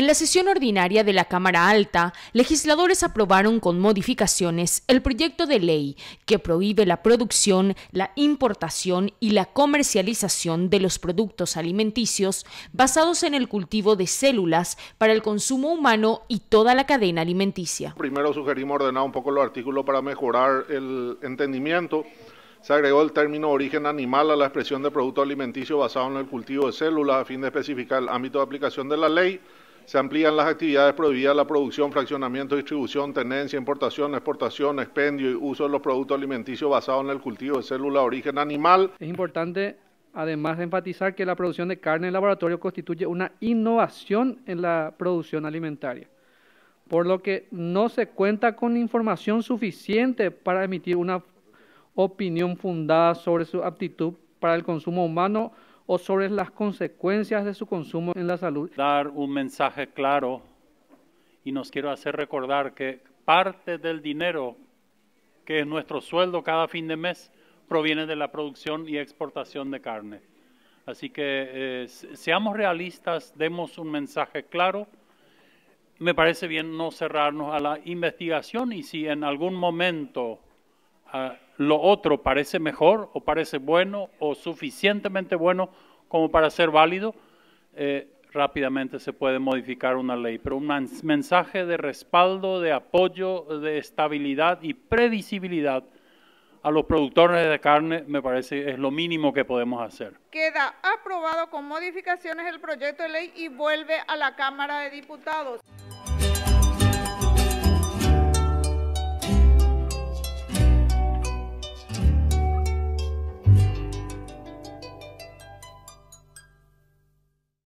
En la sesión ordinaria de la Cámara Alta, legisladores aprobaron con modificaciones el proyecto de ley que prohíbe la producción, la importación y la comercialización de los productos alimenticios basados en el cultivo de células para el consumo humano y toda la cadena alimenticia. Primero sugerimos ordenar un poco los artículos para mejorar el entendimiento. Se agregó el término origen animal a la expresión de producto alimenticio basado en el cultivo de células a fin de especificar el ámbito de aplicación de la ley. Se amplían las actividades prohibidas, la producción, fraccionamiento, distribución, tenencia, importación, exportación, expendio y uso de los productos alimenticios basados en el cultivo de células de origen animal. Es importante además de enfatizar que la producción de carne en laboratorio constituye una innovación en la producción alimentaria, por lo que no se cuenta con información suficiente para emitir una opinión fundada sobre su aptitud para el consumo humano o sobre las consecuencias de su consumo en la salud. Dar un mensaje claro y nos quiero hacer recordar que parte del dinero que es nuestro sueldo cada fin de mes proviene de la producción y exportación de carne. Así que eh, seamos realistas, demos un mensaje claro. Me parece bien no cerrarnos a la investigación y si en algún momento ah, lo otro parece mejor o parece bueno o suficientemente bueno como para ser válido, eh, rápidamente se puede modificar una ley. Pero un mensaje de respaldo, de apoyo, de estabilidad y previsibilidad a los productores de carne me parece es lo mínimo que podemos hacer. Queda aprobado con modificaciones el proyecto de ley y vuelve a la Cámara de Diputados.